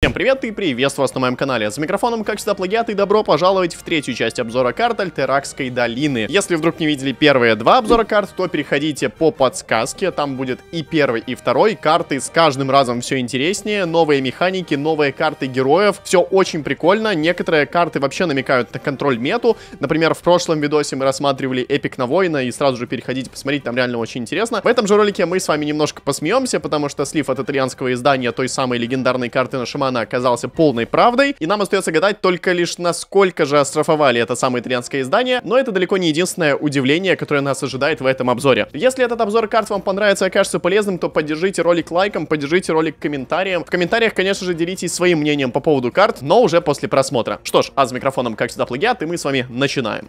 Всем привет и приветствую вас на моем канале. За микрофоном, как всегда, плагиат и добро пожаловать в третью часть обзора карт Альтеракской долины. Если вдруг не видели первые два обзора карт, то переходите по подсказке, там будет и первый, и второй. Карты с каждым разом все интереснее, новые механики, новые карты героев, все очень прикольно. Некоторые карты вообще намекают на контроль мету. Например, в прошлом видосе мы рассматривали Эпик на Воина, и сразу же переходите посмотреть, там реально очень интересно. В этом же ролике мы с вами немножко посмеемся, потому что слив от итальянского издания той самой легендарной карты на Шамана Ньюмана оказался полной правдой, и нам остается гадать только лишь насколько же оштрафовали это самое итальянское издание, но это далеко не единственное удивление, которое нас ожидает в этом обзоре. Если этот обзор карт вам понравится и окажется полезным, то поддержите ролик лайком, поддержите ролик комментарием. В комментариях, конечно же, делитесь своим мнением по поводу карт, но уже после просмотра. Что ж, а с микрофоном, как всегда, плагиат, и мы с вами начинаем.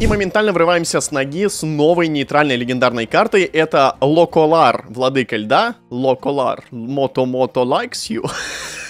И моментально врываемся с ноги с новой нейтральной легендарной картой. Это Локолар, владыка льда. Локолар. Мото-мото likes you.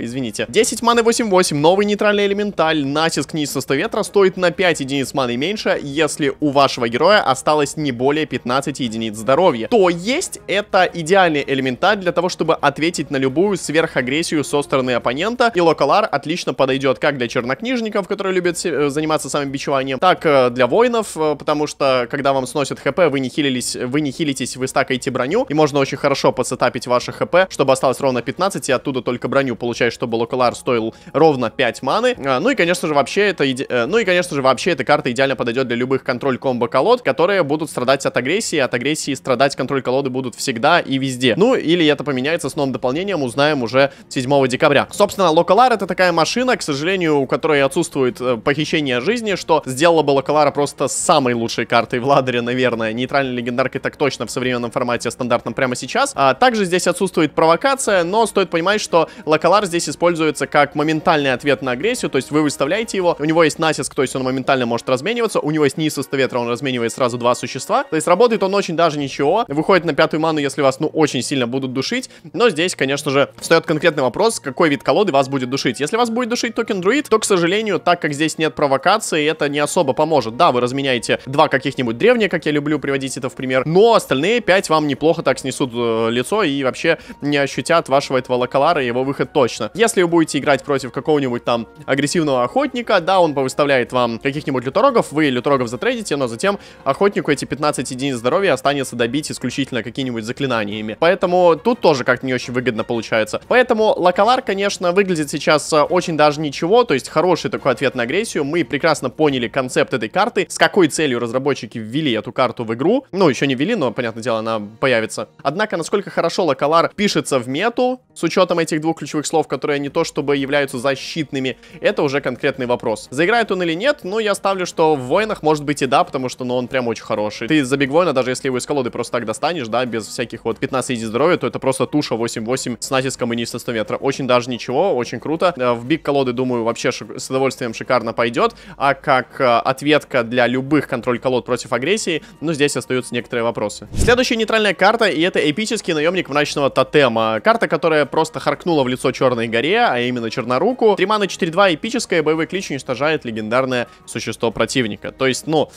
извините. 10 маны 8-8, новый нейтральный элементаль, натиск нечистота ветра стоит на 5 единиц маны меньше, если у вашего героя осталось не более 15 единиц здоровья. То есть это идеальный элементаль для того, чтобы ответить на любую сверхагрессию со стороны оппонента, и Локалар отлично подойдет как для чернокнижников, которые любят э, заниматься самобичеванием, так э, для воинов, э, потому что когда вам сносят хп, вы не хилились, вы не хилитесь, вы стакаете броню, и можно очень хорошо подсетапить ваше хп, чтобы осталось ровно 15 и оттуда только броню получать означает, что Балакулар стоил ровно 5 маны. А, ну и, конечно же, вообще это... Иде... Э, ну и, конечно же, вообще эта карта идеально подойдет для любых контроль-комбо-колод, которые будут страдать от агрессии, от агрессии страдать контроль-колоды будут всегда и везде. Ну, или это поменяется с новым дополнением, узнаем уже 7 декабря. Собственно, Локалар это такая машина, к сожалению, у которой отсутствует э, похищение жизни, что сделала бы Локалара просто самой лучшей картой в ладере, наверное. Нейтральной легендаркой так точно в современном формате стандартном прямо сейчас. А также здесь отсутствует провокация, но стоит понимать, что Локалар здесь используется как моментальный ответ на агрессию, то есть вы выставляете его, у него есть насиск, то есть он моментально может размениваться, у него есть неистовство ветра, он разменивает сразу два существа, то есть работает он очень даже ничего, выходит на пятую ману, если вас, ну, очень сильно будут душить, но здесь, конечно же, встает конкретный вопрос, какой вид колоды вас будет душить. Если вас будет душить токен друид, то, к сожалению, так как здесь нет провокации, это не особо поможет. Да, вы разменяете два каких-нибудь древних, как я люблю приводить это в пример, но остальные пять вам неплохо так снесут э, лицо и вообще не ощутят вашего этого локалара и его выход точно достаточно. Если вы будете играть против какого-нибудь там агрессивного охотника, да, он повыставляет вам каких-нибудь люторогов, вы люторогов затрейдите, но затем охотнику эти 15 единиц здоровья останется добить исключительно какими-нибудь заклинаниями. Поэтому тут тоже как-то не очень выгодно получается. Поэтому локалар, конечно, выглядит сейчас э, очень даже ничего, то есть хороший такой ответ на агрессию. Мы прекрасно поняли концепт этой карты, с какой целью разработчики ввели эту карту в игру. Ну, еще не ввели, но, понятное дело, она появится. Однако, насколько хорошо локалар пишется в мету, с учетом этих двух ключевых слов, слов, которые не то чтобы являются защитными, это уже конкретный вопрос. Заиграет он или нет, ну я ставлю, что в Войнах может быть и да, потому что ну он прям очень хороший. Ты за Биг Война, даже если его из колоды просто так достанешь, да, без всяких вот 15 единиц здоровья, то это просто туша 8-8 с натиском и не низ 100 метра. Очень даже ничего, очень круто. Э, в Биг колоды, думаю, вообще с удовольствием шикарно пойдет, а как э, ответка для любых контроль колод против агрессии, ну здесь остаются некоторые вопросы. Следующая нейтральная карта, и это эпический наемник мрачного тотема. Карта, которая просто харкнула в лицо черного Черной горе, а именно Черноруку. 3 мана 4-2 эпическая боевой клич уничтожает легендарное существо противника. То есть, ну...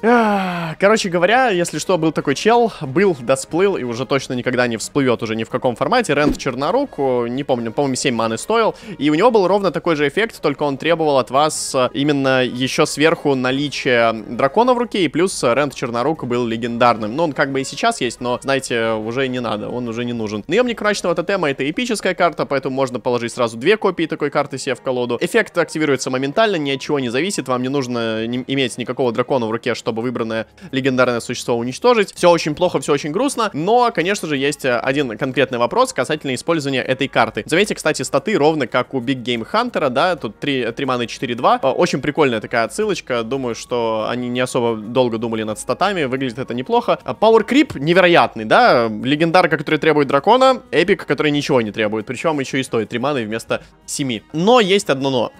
Короче говоря, если что, был такой чел, был, да сплыл, и уже точно никогда не всплывет уже ни в каком формате. Рент Чернорук, не помню, по-моему, 7 маны стоил, и у него был ровно такой же эффект, только он требовал от вас э, именно еще сверху наличие дракона в руке, и плюс э, Рент Чернорук был легендарным. Ну, он как бы и сейчас есть, но, знаете, уже не надо, он уже не нужен. Наемник ну, мрачного тотема это эпическая карта, поэтому можно положить сразу две копии такой карты себе в колоду. Эффект активируется моментально, ни от чего не зависит, вам не нужно э, иметь никакого дракона в руке, что чтобы выбранное легендарное существо уничтожить. Все очень плохо, все очень грустно, но, конечно же, есть э, один конкретный вопрос касательно использования этой карты. Заметьте, кстати, статы ровно как у Big Game Hunter, да, тут 3, 3 маны 4-2. Э, очень прикольная такая отсылочка, думаю, что они не особо долго думали над статами, выглядит это неплохо. Э, Power Creep невероятный, да, легендарка, которая требует дракона, эпик, который ничего не требует, причем еще и стоит 3 маны вместо 7. Но есть одно но.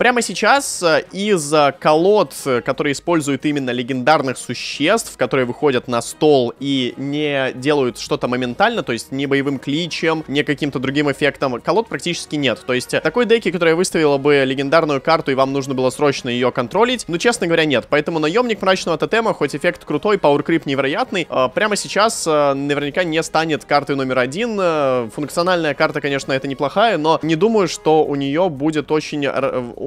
Прямо сейчас э, из э, колод, э, которые используют именно легендарных существ, которые выходят на стол и не делают что-то моментально, то есть не боевым кличем, не каким-то другим эффектом, колод практически нет. То есть такой деки, которая выставила бы легендарную карту и вам нужно было срочно ее контролить, ну, честно говоря, нет. Поэтому наемник мрачного тотема, хоть эффект крутой, пауэркрип невероятный, прямо сейчас наверняка не станет картой номер один. Функциональная карта, конечно, это неплохая, но не думаю, что у нее будет очень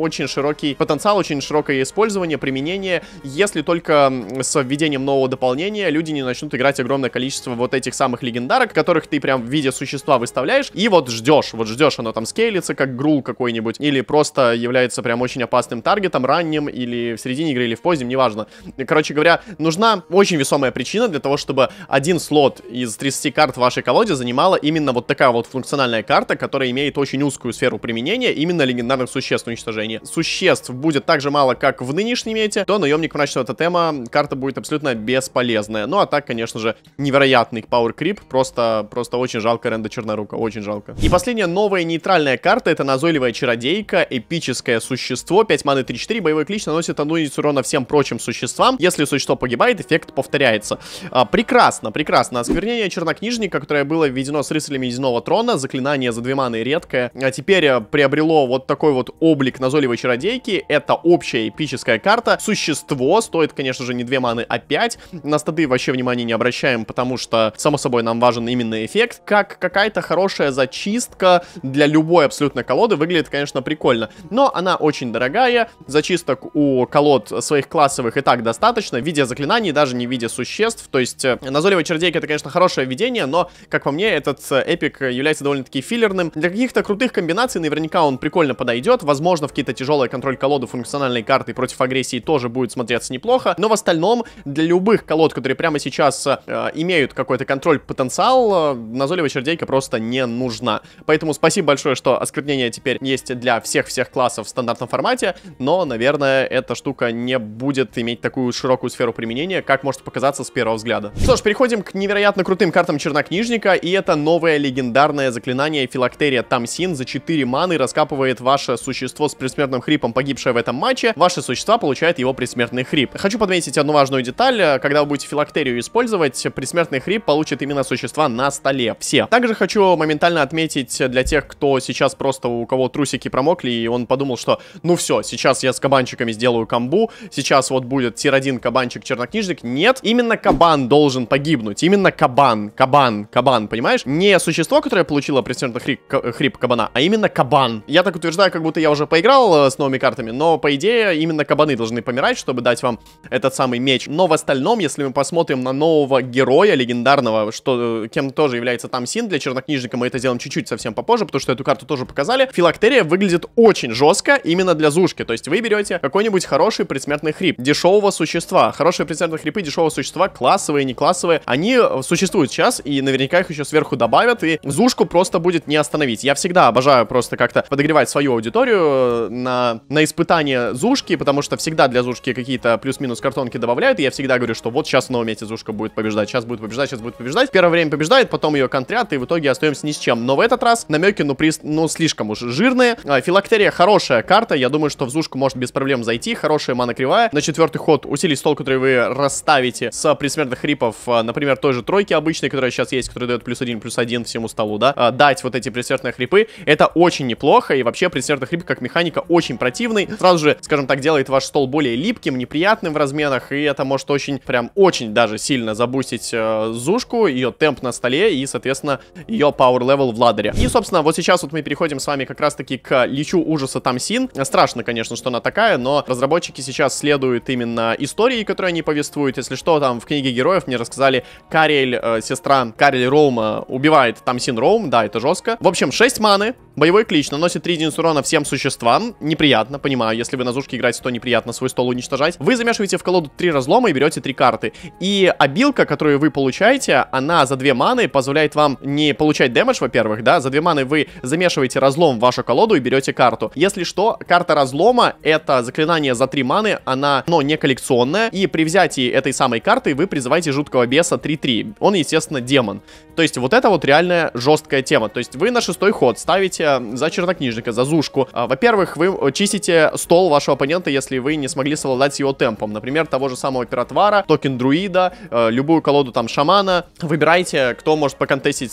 очень широкий потенциал, очень широкое использование, применение, если только с введением нового дополнения люди не начнут играть огромное количество вот этих самых легендарок, которых ты прям в виде существа выставляешь, и вот ждешь, вот ждешь, оно там скейлится, как грул какой-нибудь, или просто является прям очень опасным таргетом, ранним, или в середине игры, или в позднем, неважно. Короче говоря, нужна очень весомая причина для того, чтобы один слот из 30 карт в вашей колоде занимала именно вот такая вот функциональная карта, которая имеет очень узкую сферу применения, именно легендарных существ уничтожения времени существ будет так же мало, как в нынешней мете, то наемник мрачного тотема карта будет абсолютно бесполезная. Ну а так, конечно же, невероятный пауэр крип, просто, просто очень жалко Ренда Чернорука, очень жалко. И последняя новая нейтральная карта, это назойливая чародейка, эпическое существо, 5 маны 3-4, боевой клич наносит одну единицу урона всем прочим существам, если существо погибает, эффект повторяется. А, прекрасно, прекрасно, осквернение чернокнижника, которое было введено с рыцарями ледяного трона, заклинание за две маны редкое, а теперь э, приобрело вот такой вот облик назойливой назойливой чародейки. Это общая эпическая карта. Существо стоит, конечно же, не две маны, а пять. На стады вообще внимания не обращаем, потому что, само собой, нам важен именно эффект. Как какая-то хорошая зачистка для любой абсолютно колоды выглядит, конечно, прикольно. Но она очень дорогая. Зачисток у колод своих классовых и так достаточно, в виде заклинаний, даже не в виде существ. То есть, э, назойливая чародейка это, конечно, хорошее видение, но, как по мне, этот э, эпик является довольно-таки филлерным. Для каких-то крутых комбинаций наверняка он прикольно подойдет. Возможно, в какие-то эта тяжелая контроль колоды функциональной карты против агрессии тоже будет смотреться неплохо, но в остальном для любых колод, которые прямо сейчас э, имеют какой-то контроль-потенциал, э, назойливая чердейка просто не нужна. Поэтому спасибо большое, что осквернение теперь есть для всех-всех классов в стандартном формате, но, наверное, эта штука не будет иметь такую широкую сферу применения, как может показаться с первого взгляда. Что ж, переходим к невероятно крутым картам Чернокнижника, и это новое легендарное заклинание Филактерия Тамсин за 4 маны раскапывает ваше существо с предсмертным хрипом погибшая в этом матче, ваши существа получают его предсмертный хрип. Хочу подметить одну важную деталь. Когда вы будете филактерию использовать, предсмертный хрип получит именно существа на столе. Все. Также хочу моментально отметить для тех, кто сейчас просто у кого трусики промокли, и он подумал, что ну все, сейчас я с кабанчиками сделаю камбу, сейчас вот будет тир-1 кабанчик-чернокнижник. Нет, именно кабан должен погибнуть. Именно кабан, кабан, кабан, понимаешь? Не существо, которое получило предсмертный хрип, хрип кабана, а именно кабан. Я так утверждаю, как будто я уже поиграл, играл э, с новыми картами, но, по идее, именно кабаны должны помирать, чтобы дать вам этот самый меч. Но в остальном, если мы посмотрим на нового героя легендарного, что э, кем тоже является там Син, для чернокнижника мы это сделаем чуть-чуть совсем попозже, потому что эту карту тоже показали, филактерия выглядит очень жестко именно для зушки. То есть вы берете какой-нибудь хороший предсмертный хрип дешевого существа. Хорошие предсмертные хрипы дешевого существа, классовые, не классовые, они э, существуют сейчас, и наверняка их еще сверху добавят, и зушку просто будет не остановить. Я всегда обожаю просто как-то подогревать свою аудиторию, на, на испытание Зушки, потому что всегда для Зушки какие-то плюс-минус картонки добавляют, и я всегда говорю, что вот сейчас в новом месте Зушка будет побеждать, сейчас будет побеждать, сейчас будет побеждать. Первое время побеждает, потом ее контрят, и в итоге остаемся ни с чем. Но в этот раз намеки, ну, приз, ну слишком уж жирные. А, филактерия хорошая карта, я думаю, что в Зушку может без проблем зайти, хорошая мана кривая. На четвертый ход усилий стол, который вы расставите с а, присмертных хрипов, а, например, той же тройки обычной, которая сейчас есть, которая дает плюс один, плюс один всему столу, да, дать вот эти присмертные хрипы, это очень неплохо, и вообще предсмертные хрипы как механика очень противный, сразу же, скажем так, делает ваш стол более липким, неприятным в разменах, и это может очень, прям очень даже сильно забустить э, зушку, ее темп на столе и, соответственно, ее power level в ладере. И, собственно, вот сейчас вот мы переходим с вами как раз-таки к лечу ужаса Тамсин. Страшно, конечно, что она такая, но разработчики сейчас следуют именно истории, которые они повествуют. Если что, там в книге героев мне рассказали, Карель, э, сестра Карель Роума убивает Тамсин Роум, да, это жестко. В общем, 6 маны, Боевой клич наносит 3 единицы урона всем существам. Неприятно, понимаю. Если вы на зушке играете, то неприятно свой стол уничтожать. Вы замешиваете в колоду 3 разлома и берете 3 карты. И обилка, которую вы получаете, она за 2 маны позволяет вам не получать дэмэдж, во-первых, да. За 2 маны вы замешиваете разлом в вашу колоду и берете карту. Если что, карта разлома это заклинание за 3 маны. Она, но не коллекционная. И при взятии этой самой карты вы призываете жуткого беса 3-3. Он, естественно, демон. То есть вот это вот реальная жесткая тема. То есть вы на шестой ход ставите Э, за чернокнижника, за Зушку. Э, во-первых, вы э, чистите стол вашего оппонента, если вы не смогли совладать с его темпом. Например, того же самого пиротвара, токен друида, любую колоду там шамана. Выбирайте, кто может поконтестить,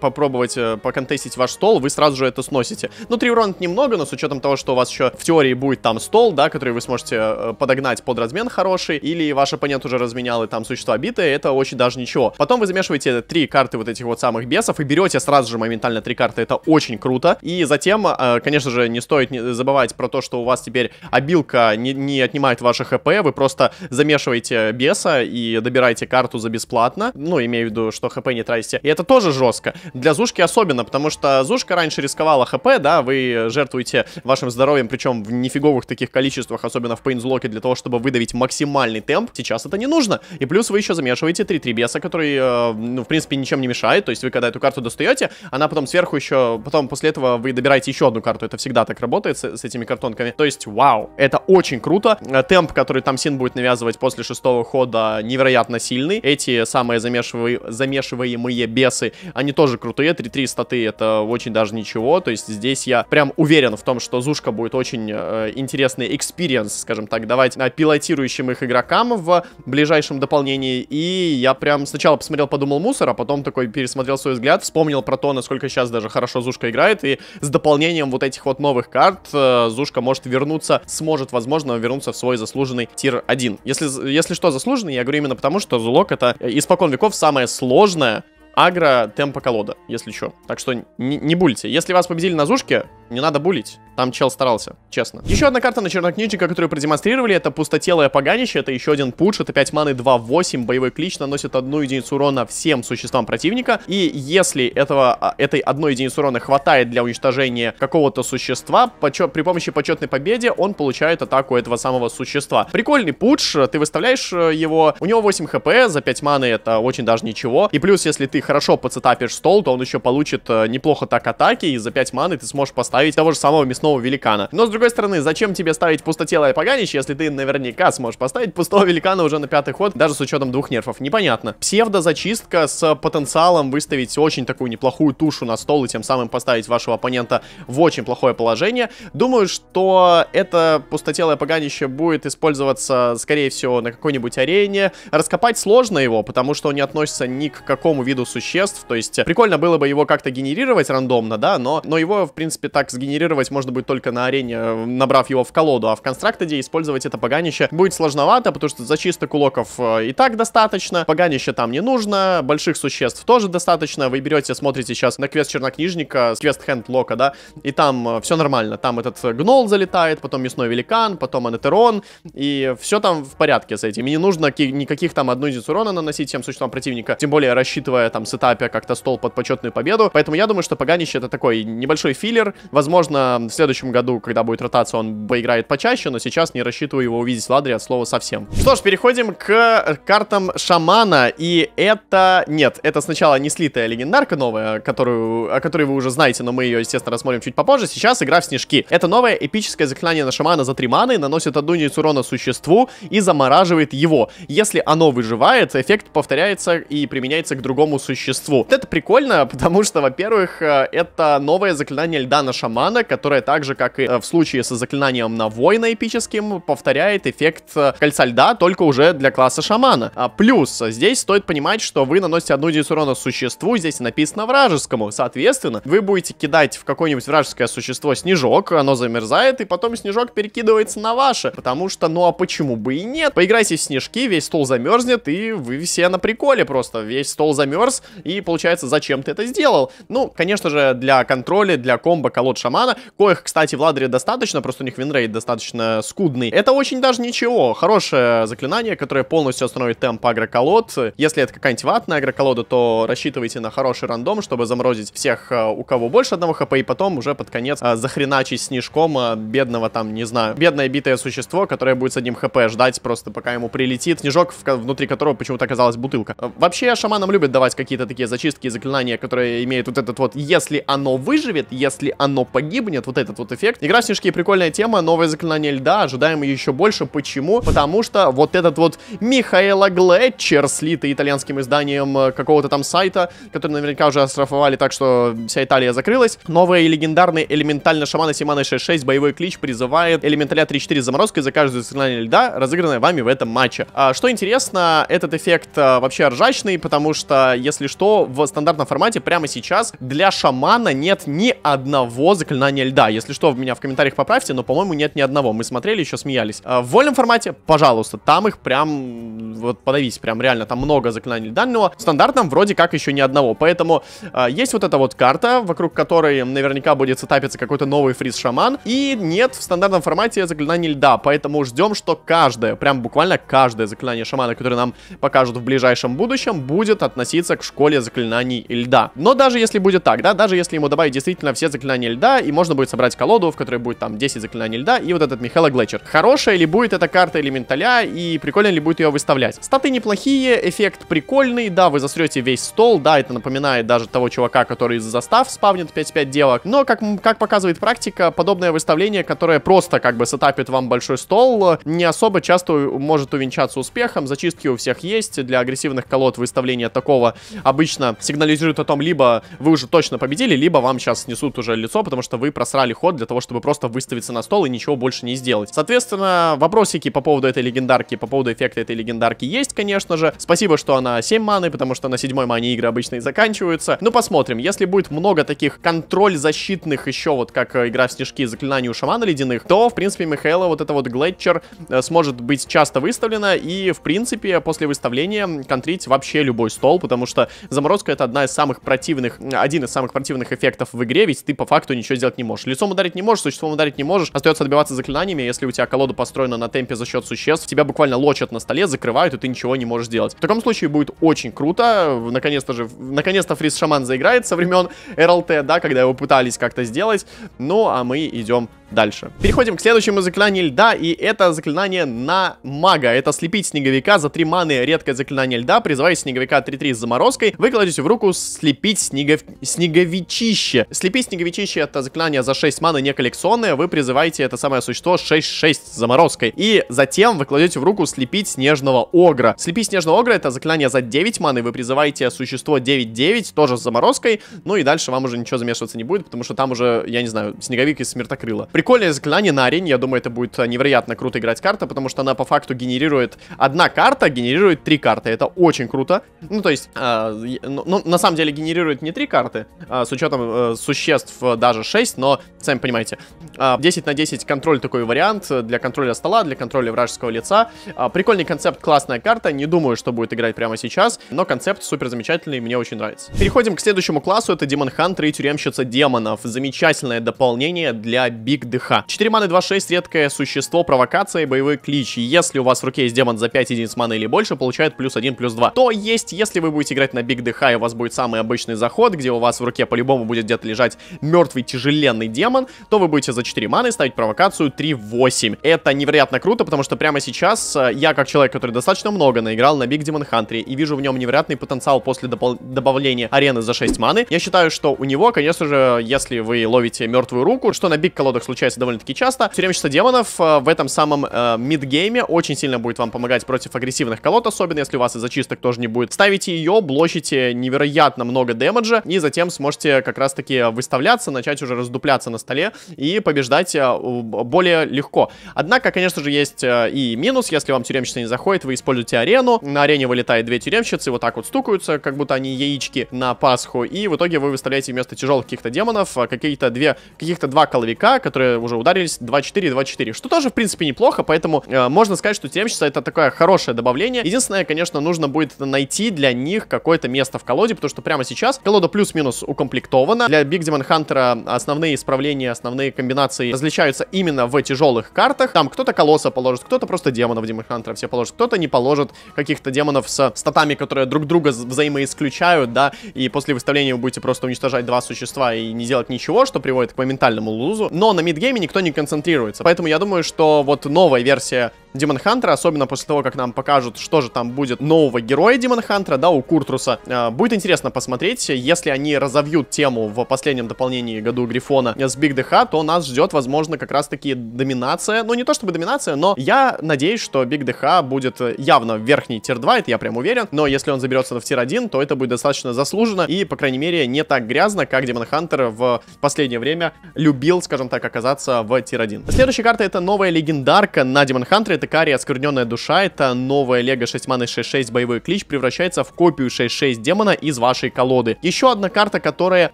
попробовать поконтестить ваш стол, вы сразу же это сносите. Ну, три урона немного, но с учетом того, что у вас еще в теории будет там стол, да, который вы сможете подогнать под размен хороший, или ваш оппонент уже разменял и там существа битые, это очень даже ничего. Потом вы замешиваете три карты вот этих вот самых бесов и берете сразу же моментально три карты, это очень круто круто. И затем, э, конечно же, не стоит забывать про то, что у вас теперь обилка не, не отнимает ваше хп, вы просто замешиваете беса и добираете карту за бесплатно. Ну, имею в виду, что хп не тратите. И это тоже жестко. Для Зушки особенно, потому что Зушка раньше рисковала хп, да, вы жертвуете вашим здоровьем, причем в нифиговых таких количествах, особенно в пейнзлоке, для того, чтобы выдавить максимальный темп. Сейчас это не нужно. И плюс вы еще замешиваете 3-3 беса, который, э, ну, в принципе, ничем не мешает. То есть вы, когда эту карту достаете, она потом сверху еще, потом после этого вы добираете еще одну карту. Это всегда так работает с, с этими картонками. То есть, вау, это очень круто. Э, темп, который Тамсин будет навязывать после шестого хода, невероятно сильный. Эти самые замешиваемые, замешиваемые бесы, они тоже крутые. 3-3 статы это очень даже ничего. То есть здесь я прям уверен в том, что Зушка будет очень э, интересный экспириенс, скажем так, давать э, пилотирующим их игрокам в ближайшем дополнении. И я прям сначала посмотрел, подумал мусор, а потом такой пересмотрел свой взгляд, вспомнил про то, насколько сейчас даже хорошо Зушка играет, и с дополнением вот этих вот новых карт э, Зушка может вернуться, сможет, возможно, вернуться в свой заслуженный тир 1. Если, если что заслуженный, я говорю именно потому, что Зулок это э, испокон веков самое сложное агро темпа колода, если что. Так что не, не булите. Если вас победили на Зушке, не надо булить. Там чел старался, честно. Еще одна карта на чернокнижника, которую продемонстрировали, это пустотелое поганище. Это еще один пуш, это 5 маны 2-8. Боевой клич наносит одну единицу урона всем существам противника. И если этого, а, этой одной единицы урона хватает для уничтожения какого-то существа, почет, при помощи почетной победе он получает атаку этого самого существа. Прикольный пуш, ты выставляешь э, его, у него 8 хп, за 5 маны это очень даже ничего. И плюс, если ты хорошо поцетапишь стол, то он еще получит э, неплохо так атаки, и за 5 маны ты сможешь поставить того же самого мясного великана. Но с другой стороны, зачем тебе ставить пустотелое поганич, если ты наверняка сможешь поставить пустого великана уже на пятый ход, даже с учетом двух нерфов? Непонятно. Псевдозачистка с потенциалом выставить очень такую неплохую тушу на стол и тем самым поставить вашего оппонента в очень плохое положение. Думаю, что это пустотелое поганище будет использоваться, скорее всего, на какой-нибудь арене. Раскопать сложно его, потому что он не относится ни к какому виду существ, то есть прикольно было бы его как-то генерировать рандомно, да, но, но его, в принципе, так сгенерировать можно будет только на арене, э, набрав его в колоду, а в констрактеде использовать это поганище будет сложновато, потому что зачисток улоков э, и так достаточно, поганище там не нужно, больших существ тоже достаточно, вы берете, смотрите сейчас на квест чернокнижника, квест хенд лока, да, и там э, все нормально, там этот гнол залетает, потом мясной великан, потом анетерон, и все там в порядке с этим, и не нужно никаких там одну единицу урона наносить всем существам противника, тем более рассчитывая там там этапе как-то стол под почетную победу. Поэтому я думаю, что Паганич это такой небольшой филлер. Возможно, в следующем году, когда будет ротация, он поиграет почаще, но сейчас не рассчитываю его увидеть в ладре от слова совсем. Что ж, переходим к э, картам шамана. И это... Нет, это сначала не слитая легендарка новая, которую... о которой вы уже знаете, но мы ее, естественно, рассмотрим чуть попозже. Сейчас игра в снежки. Это новое эпическое заклинание на шамана за три маны, наносит одну единицу урона существу и замораживает его. Если оно выживает, эффект повторяется и применяется к другому существу. Вот это прикольно, потому что, во-первых, э, это новое заклинание льда на Шамана, которое так же, как и э, в случае со заклинанием на воина эпическим, повторяет эффект э, Кольца Льда, только уже для класса Шамана. А плюс, здесь стоит понимать, что вы наносите одну единицу урона существу, здесь написано вражескому. Соответственно, вы будете кидать в какое-нибудь вражеское существо снежок, оно замерзает, и потом снежок перекидывается на ваше, потому что, ну а почему бы и нет? Поиграйте в снежки, весь стол замерзнет, и вы все на приколе просто. Весь стол замерз, раз, и получается, зачем ты это сделал? Ну, конечно же, для контроля, для комбо колод шамана, коих, кстати, в ладре достаточно, просто у них винрейт достаточно скудный. Это очень даже ничего, хорошее заклинание, которое полностью остановит темп агроколод. Если это какая-нибудь ватная агроколода, то рассчитывайте на хороший рандом, чтобы заморозить всех, э, у кого больше одного хп, и потом уже под конец э, захреначить снежком э, бедного там, не знаю, бедное битое существо, которое будет с одним хп ждать просто, пока ему прилетит снежок, внутри которого почему-то оказалась бутылка. Вообще, шаманам любят давать какие какие-то такие зачистки и заклинания, которые имеют вот этот вот «если оно выживет», «если оно погибнет», вот этот вот эффект. Игра снежки прикольная тема, новое заклинание льда, ожидаем еще больше. Почему? Потому что вот этот вот Михаэла Глетчер, слитый итальянским изданием э, какого-то там сайта, который наверняка уже оштрафовали так, что вся Италия закрылась. Новый легендарный элементально шамана Симана 66 боевой клич призывает элементаля 34 заморозкой за каждое заклинание льда, разыгранное вами в этом матче. А, что интересно, этот эффект а, вообще ржачный, потому что если если что, в стандартном формате прямо сейчас для шамана нет ни одного заклинания льда. Если что, в меня в комментариях поправьте, но, по-моему, нет ни одного. Мы смотрели, еще смеялись. А, в вольном формате, пожалуйста, там их прям, вот подавись, прям реально, там много заклинаний льда, в стандартном вроде как еще ни одного. Поэтому а, есть вот эта вот карта, вокруг которой наверняка будет сетапиться какой-то новый фриз-шаман, и нет в стандартном формате заклинаний льда, поэтому ждем, что каждое, прям буквально каждое заклинание шамана, которое нам покажут в ближайшем будущем, будет относиться к школе заклинаний льда. Но даже если будет так, да, даже если ему добавить действительно все заклинания льда, и можно будет собрать колоду, в которой будет там 10 заклинаний льда, и вот этот Михаила Глетчер. Хорошая ли будет эта карта элементаля, и прикольно ли будет ее выставлять? Статы неплохие, эффект прикольный, да, вы засрете весь стол, да, это напоминает даже того чувака, который из застав спавнит 5-5 девок, но, как, как показывает практика, подобное выставление, которое просто как бы сетапит вам большой стол, не особо часто может увенчаться успехом, зачистки у всех есть, для агрессивных колод выставление такого обычно сигнализирует о том, либо вы уже точно победили, либо вам сейчас снесут уже лицо, потому что вы просрали ход для того, чтобы просто выставиться на стол и ничего больше не сделать. Соответственно, вопросики по поводу этой легендарки, по поводу эффекта этой легендарки есть, конечно же. Спасибо, что она 7 маны, потому что на 7 мане игры обычно и заканчиваются. Ну, посмотрим. Если будет много таких контроль защитных еще, вот как э, игра в снежки заклинания у шамана ледяных, то, в принципе, Михаила вот это вот Глетчер э, сможет быть часто выставлена и, в принципе, после выставления контрить вообще любой стол, потому что заморозка это одна из самых противных, один из самых противных эффектов в игре, ведь ты по факту ничего сделать не можешь. Лицом ударить не можешь, существом ударить не можешь, остается отбиваться заклинаниями, если у тебя колода построена на темпе за счет существ, тебя буквально лочат на столе, закрывают, и ты ничего не можешь делать. В таком случае будет очень круто, наконец-то же, наконец-то Фриз Шаман заиграет со времен РЛТ, да, когда его пытались как-то сделать, ну, а мы идем дальше. Переходим к следующему заклинанию льда, и это заклинание на мага. Это слепить снеговика за 3 маны, редкое заклинание льда. Призывая снеговика 3-3 с заморозкой, вы кладете в руку слепить снегов... снеговичище. Слепить снеговичище это заклинание за 6 маны, не коллекционное. Вы призываете это самое существо 6-6 с заморозкой. И затем вы кладете в руку слепить снежного огра. Слепить снежного огра это заклинание за 9 маны. Вы призываете существо 9-9, тоже с заморозкой. Ну и дальше вам уже ничего замешиваться не будет, потому что там уже, я не знаю, снеговик из смертокрыла. Прикольно приколе заклинание на арене, я думаю, это будет э, невероятно круто играть карта, потому что она по факту генерирует... Одна карта генерирует три карты, это очень круто. Ну, то есть, э, ну, ну, на самом деле генерирует не три карты, э, с учетом э, существ э, даже 6, но, сами понимаете, э, 10 на 10 контроль такой вариант э, для контроля стола, для контроля вражеского лица. Э, прикольный концепт, классная карта, не думаю, что будет играть прямо сейчас, но концепт супер замечательный, мне очень нравится. Переходим к следующему классу, это Демон Хантер и Тюремщица Демонов. Замечательное дополнение для Биг ДХ. 4 маны 2-6, редкое существо, провокация и боевой клич. Если у вас в руке есть демон за 5 единиц маны или больше, получает плюс 1, плюс 2. То есть, если вы будете играть на Биг ДХ и у вас будет самый обычный заход, где у вас в руке по-любому будет где-то лежать мертвый тяжеленный демон, то вы будете за 4 маны ставить провокацию 3-8. Это невероятно круто, потому что прямо сейчас э, я, как человек, который достаточно много наиграл на Биг Демон хантри и вижу в нем невероятный потенциал после добавления арены за 6 маны, я считаю, что у него, конечно же, если вы ловите мертвую руку, что на Биг колодах случается, случается довольно-таки часто. Тюремщица демонов э, в этом самом э, мидгейме очень сильно будет вам помогать против агрессивных колод, особенно если у вас из зачисток тоже не будет. Ставите ее, блочите невероятно много демеджа, и затем сможете как раз-таки выставляться, начать уже раздупляться на столе и побеждать э, более легко. Однако, конечно же, есть э, и минус, если вам тюремщица не заходит, вы используете арену, на арене вылетает две тюремщицы, вот так вот стукаются, как будто они яички на Пасху, и в итоге вы выставляете вместо тяжелых каких-то демонов какие-то две, каких-то два коловика, которые которые уже ударились 2-4 и 2-4, что тоже, в принципе, неплохо, поэтому э, можно сказать, что тюремщица это такое хорошее добавление. Единственное, конечно, нужно будет найти для них какое-то место в колоде, потому что прямо сейчас колода плюс-минус укомплектована. Для биг демон хантера основные исправления, основные комбинации различаются именно в тяжелых картах. Там кто-то колосса положит, кто-то просто демонов демон хантера все положит, кто-то не положит каких-то демонов с статами, которые друг друга взаимоисключают, да, и после выставления вы будете просто уничтожать два существа и не делать ничего, что приводит к моментальному лузу. Но на мид мидгейме никто не концентрируется. Поэтому я думаю, что вот новая версия Демон Хантера, особенно после того, как нам покажут, что же там будет нового героя Демон Хантера, да, у Куртруса. Э, будет интересно посмотреть, если они разовьют тему в последнем дополнении году Грифона с Биг ДХ, то нас ждет, возможно, как раз-таки доминация. Ну, не то чтобы доминация, но я надеюсь, что Биг ДХ будет э, явно верхний тир-2, это я прям уверен, но если он заберется в тир-1, то это будет достаточно заслуженно и, по крайней мере, не так грязно, как Демон Хантер в последнее время любил, скажем так, оказаться в тир-1. Следующая карта это новая легендарка на Демон Хантере, это Кари, Оскверненная душа, это новая Лего 6 маны 6.6 боевой клич, превращается в копию 6.6 демона из вашей колоды. Еще одна карта, которая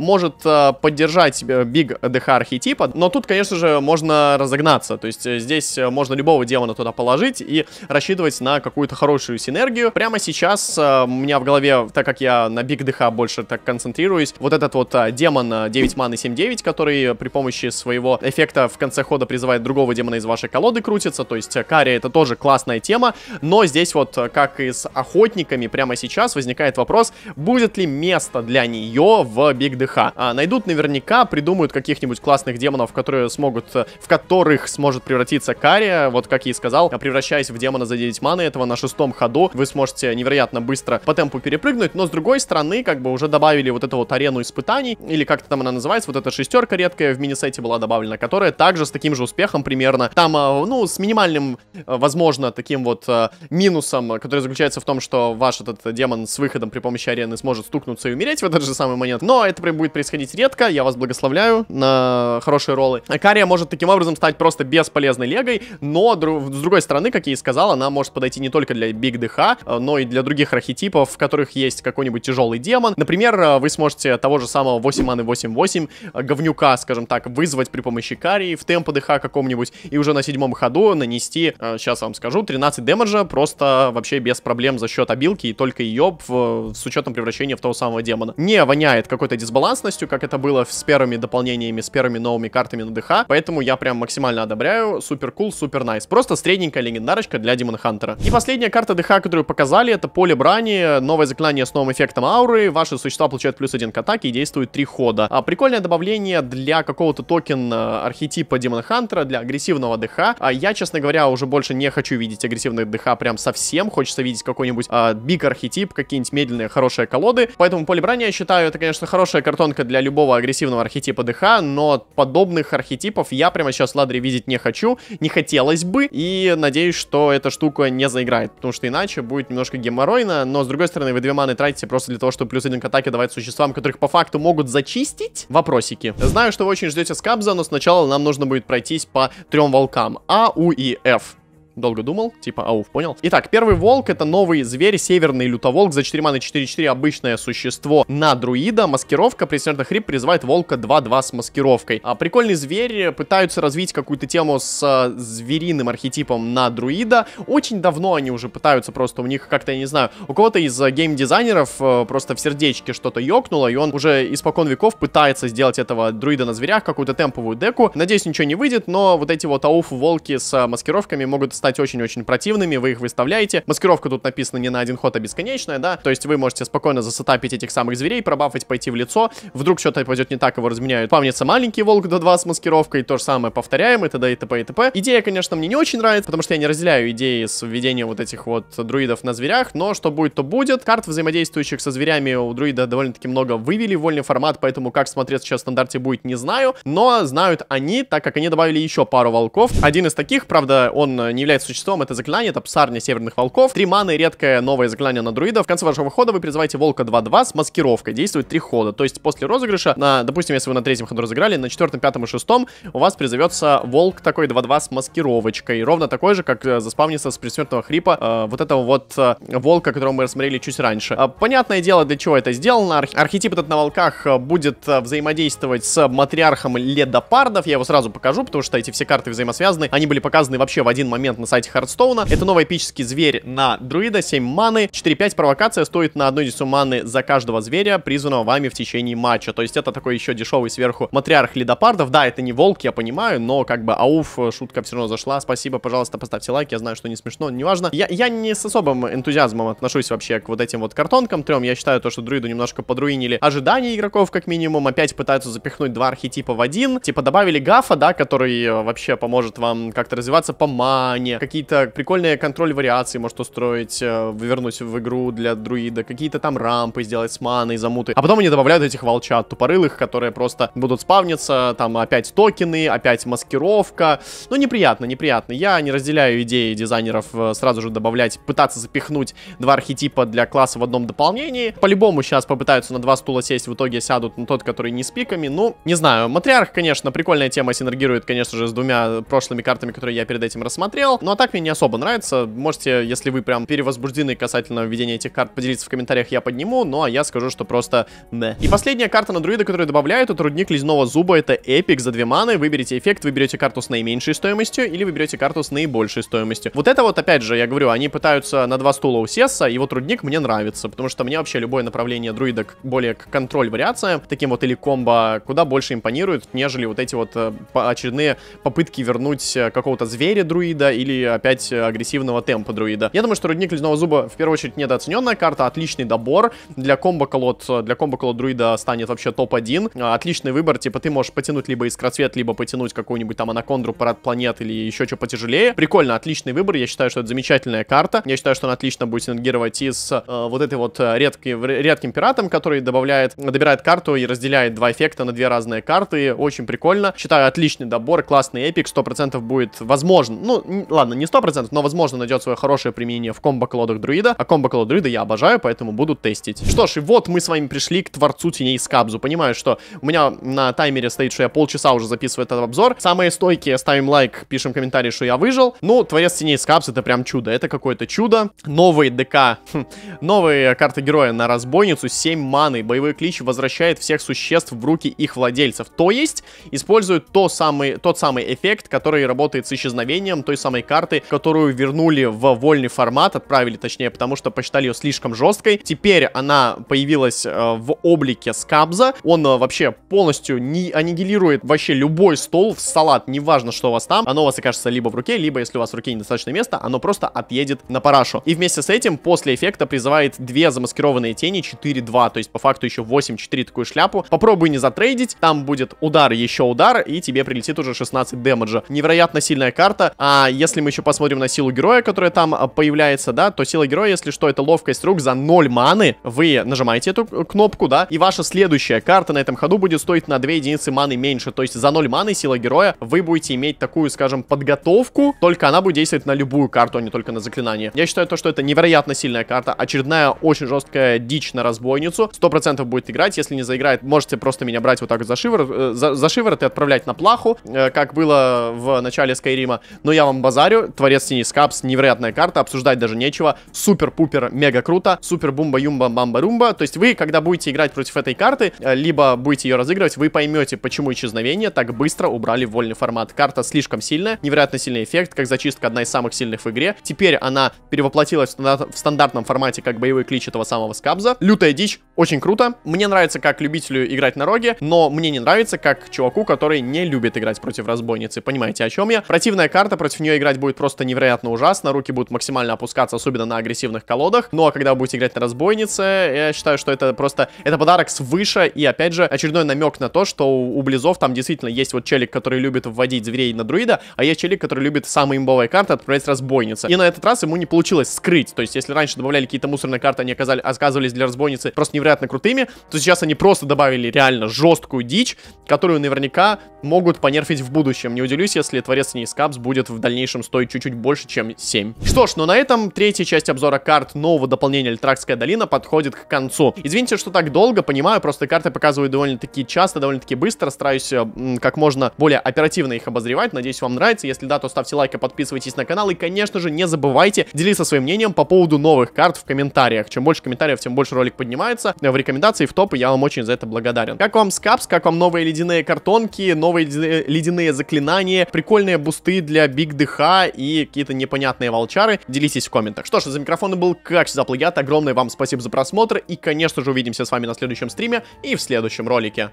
может э, поддержать э, Биг ДХ архетипа, но тут, конечно же, можно разогнаться, то есть э, здесь э, можно любого демона туда положить и рассчитывать на какую-то хорошую синергию. Прямо сейчас э, у меня в голове, так как я на Биг ДХ больше так концентрируюсь, вот этот вот э, демон 9 э, маны 7.9, который при помощи своего эффекта в конце хода призывает другого демона из вашей колоды крутится, то есть Кари это тоже классная тема, но здесь вот, э, как и с охотниками, прямо сейчас возникает вопрос, будет ли место для нее в Биг ДХ. А, найдут наверняка, придумают каких-нибудь классных демонов, которые смогут, э, в которых сможет превратиться Кария, вот как я и сказал, превращаясь в демона за 9 маны, этого на шестом ходу вы сможете невероятно быстро по темпу перепрыгнуть, но с другой стороны, как бы уже добавили вот эту вот арену испытаний, или как-то там она называется, вот эта шестерка редкая в мини-сете была добавлена, которая также с таким же успехом примерно, там, э, ну, с минимальным Э, возможно, таким вот э, минусом, э, который заключается в том, что ваш этот демон с выходом при помощи арены сможет стукнуться и умереть в этот же самый момент. Но это прям будет происходить редко, я вас благословляю на хорошие роллы. Кария может таким образом стать просто бесполезной легой, но дру с другой стороны, как я и сказал, она может подойти не только для Биг ДХ, но и для других архетипов, в которых есть какой-нибудь тяжелый демон. Например, вы сможете того же самого 8 маны 8-8 говнюка, скажем так, вызвать при помощи Карии в темп ДХ каком-нибудь и уже на седьмом ходу нанести сейчас вам скажу, 13 демеджа просто вообще без проблем за счет обилки и только ее в, с учетом превращения в того самого демона. Не воняет какой-то дисбалансностью, как это было с первыми дополнениями, с первыми новыми картами на ДХ, поэтому я прям максимально одобряю, супер кул, супер найс. Просто средненькая легендарочка для Демон Хантера. И последняя карта ДХ, которую показали, это поле брани, новое заклинание с новым эффектом ауры, ваши существа получают плюс один к атаке и действуют три хода. А, прикольное добавление для какого-то токен э, архетипа Демон Хантера, для агрессивного ДХ. А я, честно говоря, уже больше больше не хочу видеть агрессивных ДХ прям совсем. Хочется видеть какой-нибудь э, а, биг-архетип, какие-нибудь медленные, хорошие колоды. Поэтому поле полибрание, я считаю, это, конечно, хорошая картонка для любого агрессивного архетипа ДХ, но подобных архетипов я прямо сейчас ладри видеть не хочу, не хотелось бы, и надеюсь, что эта штука не заиграет, потому что иначе будет немножко геморройно, но с другой стороны, вы две маны тратите просто для того, чтобы плюс один к атаке давать существам, которых по факту могут зачистить? Вопросики. Знаю, что вы очень ждете скабза, но сначала нам нужно будет пройтись по трем волкам. А, У и Ф. Долго думал, типа, ауф, понял. Итак, первый волк это новый зверь, северный лютоволк за 4 маны 4-4, обычное существо на друида. Маскировка, при смертных хрип призывает волка 2-2 с маскировкой. А прикольный зверь, э, пытаются развить какую-то тему с а, звериным архетипом на друида. Очень давно они уже пытаются, просто у них как-то, я не знаю, у кого-то из э, геймдизайнеров а, просто в сердечке что-то ёкнуло, и он уже испокон веков пытается сделать этого друида на зверях, какую-то темповую деку. Надеюсь, ничего не выйдет, но вот эти вот ауф-волки с маскировками могут стать очень-очень противными, вы их выставляете. Маскировка тут написана не на один ход, а бесконечная, да, то есть вы можете спокойно засетапить этих самых зверей, пробафать, пойти в лицо, вдруг что-то пойдет не так, его разменяют. Памнится маленький волк до 2 с маскировкой, то же самое повторяем, и т.д. и т.п. и т.п. Идея, конечно, мне не очень нравится, потому что я не разделяю идеи с введением вот этих вот друидов на зверях, но что будет, то будет. Карт взаимодействующих со зверями у друида довольно-таки много вывели в вольный формат, поэтому как смотреть сейчас в стандарте будет, не знаю, но знают они, так как они добавили еще пару волков. Один из таких, правда, он не является определяет существом, это заклинание, это псарня северных волков. Три маны, редкое новое заклинание на друида. В конце вашего хода вы призываете волка 2-2 с маскировкой. Действует три хода. То есть после розыгрыша, на, допустим, если вы на третьем ходу разыграли, на четвертом, пятом и шестом у вас призовется волк такой 2-2 с маскировочкой. Ровно такой же, как э, заспавнится с предсмертного хрипа э, вот этого вот э, волка, которого мы рассмотрели чуть раньше. Э, понятное дело, для чего это сделано. Арх архетип этот на волках э, будет э, взаимодействовать с матриархом ледопардов. Я его сразу покажу, потому что эти все карты взаимосвязаны. Они были показаны вообще в один момент на сайте Хардстоуна. Это новый эпический зверь на друида, 7 маны, 4-5 провокация стоит на одну десятую маны за каждого зверя, призванного вами в течение матча. То есть это такой еще дешевый сверху матриарх ледопардов. Да, это не волк, я понимаю, но как бы ауф, шутка все равно зашла. Спасибо, пожалуйста, поставьте лайк, я знаю, что не смешно, неважно. Я, я не с особым энтузиазмом отношусь вообще к вот этим вот картонкам трем. Я считаю то, что друиду немножко подруинили ожидания игроков, как минимум. Опять пытаются запихнуть два архетипа в один. Типа добавили гафа, да, который э, вообще поможет вам как-то развиваться по мане, управление, какие-то прикольные контроль вариации может устроить, э, вернуть в игру для друида, какие-то там рампы сделать с маной, замуты. А потом они добавляют этих волчат тупорылых, которые просто будут спавниться, там опять токены, опять маскировка. Ну, неприятно, неприятно. Я не разделяю идеи дизайнеров э, сразу же добавлять, пытаться запихнуть два архетипа для класса в одном дополнении. По-любому сейчас попытаются на два стула сесть, в итоге сядут на тот, который не с пиками. Ну, не знаю. Матриарх, конечно, прикольная тема, синергирует, конечно же, с двумя прошлыми картами, которые я перед этим рассмотрел. Ну а так мне не особо нравится. Можете, если вы прям перевозбуждены касательно введения этих карт, поделиться в комментариях, я подниму. Ну а я скажу, что просто не. И последняя карта на друида, которую добавляют, это рудник ледяного зуба. Это эпик за две маны. Выберите эффект, выберете карту с наименьшей стоимостью или выберете карту с наибольшей стоимостью. Вот это вот, опять же, я говорю, они пытаются на два стула усесса. и вот рудник мне нравится, потому что мне вообще любое направление друида более к контроль вариация, таким вот или комбо, куда больше импонирует, нежели вот эти вот э, очередные попытки вернуть э, какого-то зверя друида или или опять э, агрессивного темпа друида. Я думаю, что Рудник Ледяного Зуба в первую очередь недооцененная карта, отличный добор. Для комбо-колод, э, для комбо-колод друида станет вообще топ-1. Э, отличный выбор, типа ты можешь потянуть либо искроцвет, либо потянуть какую-нибудь там анакондру, парад планет или еще что потяжелее. Прикольно, отличный выбор, я считаю, что это замечательная карта. Я считаю, что она отлично будет синергировать и с э, вот этой вот редкой, редким пиратом, который добавляет, добирает карту и разделяет два эффекта на две разные карты. Очень прикольно. Считаю, отличный добор, классный эпик, 100% будет возможно. Ну, ладно ладно, не 100%, но возможно найдет свое хорошее применение в комбо клодах друида, а комбо-колод друида я обожаю, поэтому буду тестить. Что ж, и вот мы с вами пришли к Творцу Теней Скабзу. Понимаю, что у меня на таймере стоит, что я полчаса уже записываю этот обзор. Самые стойкие, ставим лайк, пишем комментарий, что я выжил. Ну, Творец Теней Скабс это прям чудо, это какое-то чудо. Новые ДК, хм, новые карты героя на разбойницу, 7 маны, боевой клич возвращает всех существ в руки их владельцев. То есть, используют то самый, тот самый эффект, который работает с исчезновением той самой карты, которую вернули в вольный формат, отправили точнее, потому что посчитали ее слишком жесткой. Теперь она появилась э, в облике скабза. Он э, вообще полностью не аннигилирует вообще любой стол в салат, неважно, что у вас там. Оно у вас окажется либо в руке, либо, если у вас в руке недостаточно места, оно просто отъедет на парашу. И вместе с этим после эффекта призывает две замаскированные тени, 4-2, то есть по факту еще 8-4 такую шляпу. Попробуй не затрейдить, там будет удар, еще удар, и тебе прилетит уже 16 демеджа. Невероятно сильная карта, а если если мы еще посмотрим на силу героя, которая там а, появляется, да, то сила героя, если что, это ловкость рук за 0 маны. Вы нажимаете эту э, кнопку, да, и ваша следующая карта на этом ходу будет стоить на 2 единицы маны меньше. То есть за 0 маны сила героя вы будете иметь такую, скажем, подготовку, только она будет действовать на любую карту, а не только на заклинание. Я считаю то, что это невероятно сильная карта, очередная очень жесткая дичь на разбойницу, 100% будет играть, если не заиграет, можете просто меня брать вот так за шиворот, э, за, за шиворот и отправлять на плаху, э, как было в начале Скайрима, но я вам базар Лазарю, Творец Синий Скапс, невероятная карта, обсуждать даже нечего, супер-пупер, мега круто, супер-бумба-юмба-бамба-румба, то есть вы, когда будете играть против этой карты, э, либо будете ее разыгрывать, вы поймете, почему исчезновение так быстро убрали в вольный формат. Карта слишком сильная, невероятно сильный эффект, как зачистка одна из самых сильных в игре, теперь она перевоплотилась в, в стандартном формате, как боевой клич этого самого Скабза, лютая дичь, очень круто, мне нравится, как любителю играть на роге, но мне не нравится, как чуваку, который не любит играть против разбойницы, понимаете, о чем я? Противная карта, против нее играть играть будет просто невероятно ужасно, руки будут максимально опускаться, особенно на агрессивных колодах. Ну а когда вы будете играть на разбойнице, я считаю, что это просто, это подарок свыше, и опять же, очередной намек на то, что у, у Близов там действительно есть вот челик, который любит вводить зверей на друида, а есть челик, который любит самые имбовые карты отправлять с разбойницы. И на этот раз ему не получилось скрыть, то есть если раньше добавляли какие-то мусорные карты, они оказали, оказывались для разбойницы просто невероятно крутыми, то сейчас они просто добавили реально жесткую дичь, которую наверняка могут понерфить в будущем. Не удивлюсь, если творец скапс будет в дальнейшем общем, стоит чуть-чуть больше, чем 7. Что ж, но ну на этом третья часть обзора карт нового дополнения Альтракская долина подходит к концу. Извините, что так долго, понимаю, просто карты показываю довольно-таки часто, довольно-таки быстро, стараюсь э, как можно более оперативно их обозревать, надеюсь, вам нравится, если да, то ставьте лайк и подписывайтесь на канал, и, конечно же, не забывайте делиться своим мнением по поводу новых карт в комментариях. Чем больше комментариев, тем больше ролик поднимается э, в рекомендации, в топы, я вам очень за это благодарен. Как вам скапс, как вам новые ледяные картонки, новые ледяные э, заклинания, прикольные бусты для Биг Дыха? и какие-то непонятные волчары. Делитесь в комментах. Что ж, за микрофоном был как всегда плагиат. Огромное вам спасибо за просмотр. И, конечно же, увидимся с вами на следующем стриме и в следующем ролике.